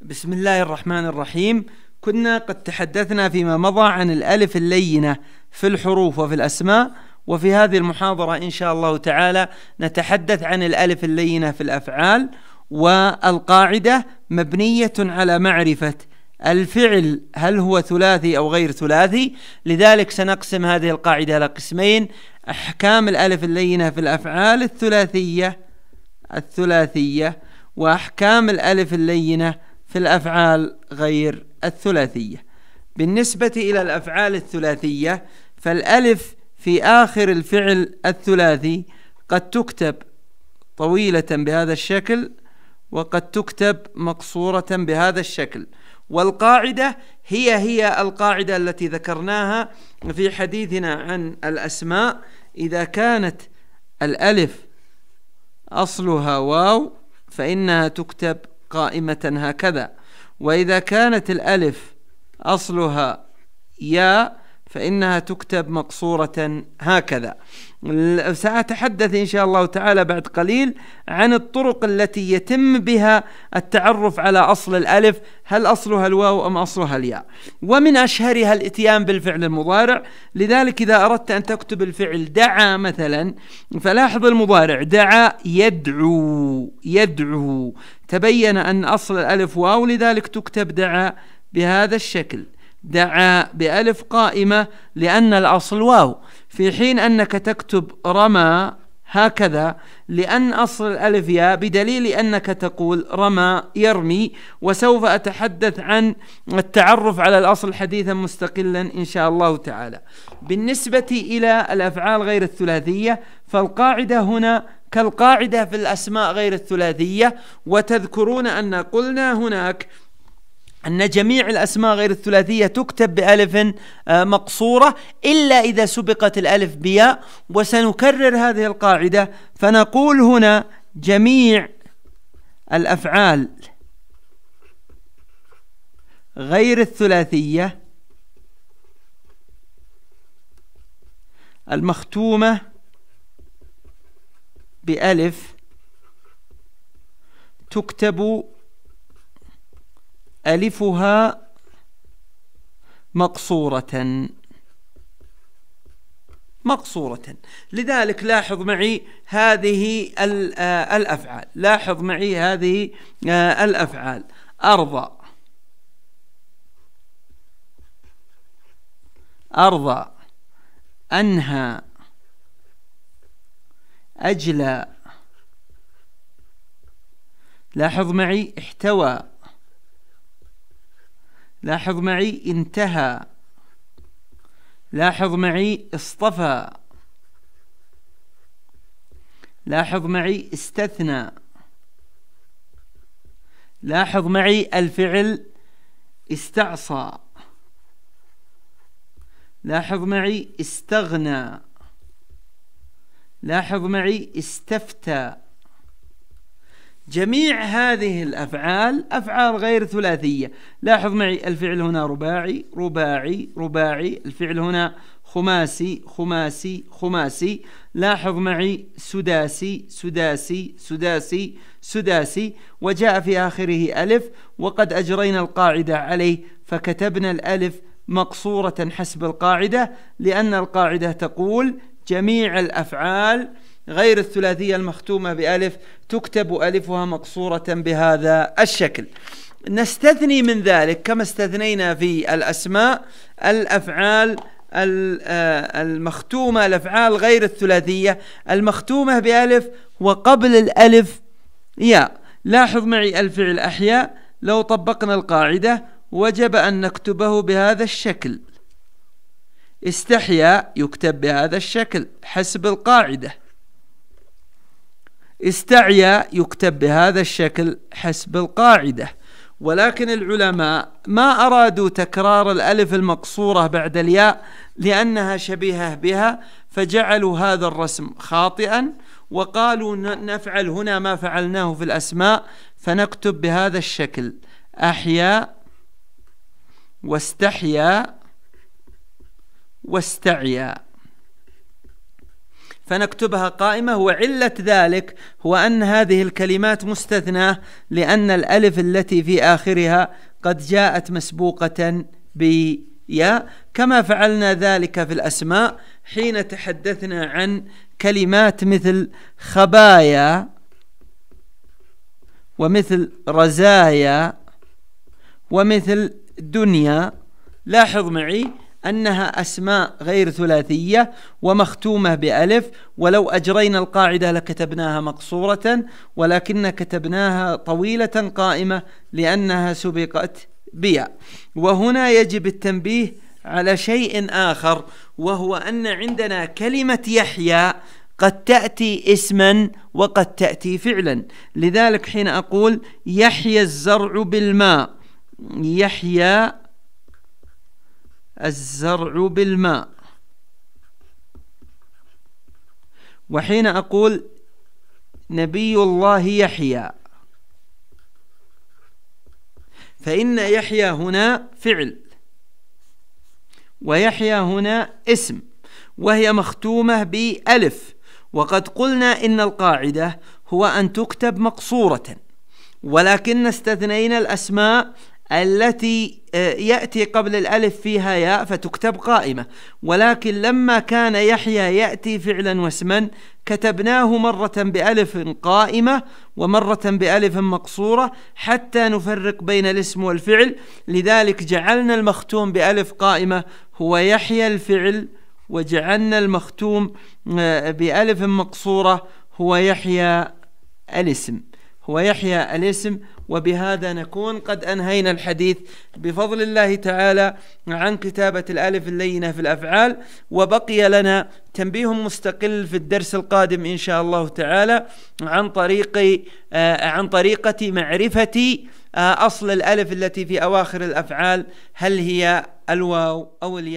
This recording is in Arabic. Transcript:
بسم الله الرحمن الرحيم كنا قد تحدثنا فيما مضى عن الألف اللينة في الحروف وفي الأسماء وفي هذه المحاضرة إن شاء الله تعالى نتحدث عن الألف اللينة في الأفعال والقاعدة مبنية على معرفة الفعل هل هو ثلاثي أو غير ثلاثي لذلك سنقسم هذه القاعدة إلى قسمين أحكام الألف اللينة في الأفعال الثلاثية الثلاثية وأحكام الألف اللينة في الأفعال غير الثلاثية بالنسبة إلى الأفعال الثلاثية فالألف في آخر الفعل الثلاثي قد تكتب طويلة بهذا الشكل وقد تكتب مقصورة بهذا الشكل والقاعدة هي هي القاعدة التي ذكرناها في حديثنا عن الأسماء إذا كانت الألف أصلها واو فإنها تكتب قائمة هكذا وإذا كانت الألف أصلها يا فإنها تكتب مقصورة هكذا سأتحدث إن شاء الله تعالى بعد قليل عن الطرق التي يتم بها التعرف على أصل الألف هل أصلها الواو أم أصلها الياء ومن أشهرها الإتيان بالفعل المضارع لذلك إذا أردت أن تكتب الفعل دعا مثلا فلاحظ المضارع دعا يدعو يدعو تبين أن أصل الألف واو لذلك تكتب دعا بهذا الشكل دعا بألف قائمة لأن الأصل واو في حين أنك تكتب رمى هكذا لأن أصل الألف يا بدليل أنك تقول رمى يرمي وسوف أتحدث عن التعرف على الأصل حديثا مستقلا إن شاء الله تعالى بالنسبة إلى الأفعال غير الثلاثية فالقاعدة هنا كالقاعدة في الأسماء غير الثلاثية وتذكرون أن قلنا هناك أن جميع الأسماء غير الثلاثية تكتب بألف آه، مقصورة إلا إذا سبقت الألف بياء وسنكرر هذه القاعدة فنقول هنا جميع الأفعال غير الثلاثية المختومة بألف تكتب ألفها مقصورة مقصورة لذلك لاحظ معي هذه آه، الأفعال لاحظ معي هذه آه، الأفعال أرضى أرضى أنهى أجلى لاحظ معي احتوى لاحظ معي انتهى لاحظ معي اصطفى لاحظ معي استثنى لاحظ معي الفعل استعصى لاحظ معي استغنى لاحظ معي استفتى جميع هذه الأفعال أفعال غير ثلاثية لاحظ معي الفعل هنا رباعي رباعي رباعي الفعل هنا خماسي خماسي خماسي لاحظ معي سداسي سداسي سداسي سداسي وجاء في آخره ألف وقد أجرينا القاعدة عليه فكتبنا الألف مقصورة حسب القاعدة لأن القاعدة تقول جميع الأفعال غير الثلاثية المختومة بألف تكتب ألفها مقصورة بهذا الشكل نستثني من ذلك كما استثنينا في الأسماء الأفعال آه، المختومة الأفعال غير الثلاثية المختومة بألف وقبل الألف ياء لاحظ معي الفعل أحياء لو طبقنا القاعدة وجب أن نكتبه بهذا الشكل استحيا يكتب بهذا الشكل حسب القاعده استعيا يكتب بهذا الشكل حسب القاعدة ولكن العلماء ما أرادوا تكرار الألف المقصورة بعد الياء لأنها شبيهة بها فجعلوا هذا الرسم خاطئا وقالوا نفعل هنا ما فعلناه في الأسماء فنكتب بهذا الشكل أحيا واستحيا واستعيا فنكتبها قائمة وعلة ذلك هو أن هذه الكلمات مستثناة لأن الألف التي في آخرها قد جاءت مسبوقة بيا كما فعلنا ذلك في الأسماء حين تحدثنا عن كلمات مثل خبايا ومثل رزايا ومثل دنيا لاحظ معي أنها أسماء غير ثلاثية ومختومة بألف ولو أجرينا القاعدة لكتبناها مقصورة ولكن كتبناها طويلة قائمة لأنها سبقت بياء وهنا يجب التنبيه على شيء آخر وهو أن عندنا كلمة يحيى قد تأتي اسما وقد تأتي فعلا لذلك حين أقول يحيى الزرع بالماء يحيى الزرع بالماء وحين أقول نبي الله يحيى فإن يحيى هنا فعل ويحيى هنا اسم وهي مختومة بألف وقد قلنا إن القاعدة هو أن تكتب مقصورة ولكن استثنينا الأسماء التي آه، يأتي قبل الألف فيها ياء فتكتب قائمة ولكن لما كان يحيى يأتي فعلا واسما كتبناه مرة بألف قائمة ومرة بألف مقصورة حتى نفرق بين الاسم والفعل لذلك جعلنا المختوم بألف قائمة هو يحيى الفعل وجعلنا المختوم آه، بألف مقصورة هو يحيى الاسم هو يحيى الاسم وبهذا نكون قد أنهينا الحديث بفضل الله تعالى عن كتابة الألف اللينة في الأفعال وبقي لنا تنبيه مستقل في الدرس القادم إن شاء الله تعالى عن طريق آه، عن طريقة معرفة آه، أصل الألف التي في أواخر الأفعال هل هي الواو أو الياء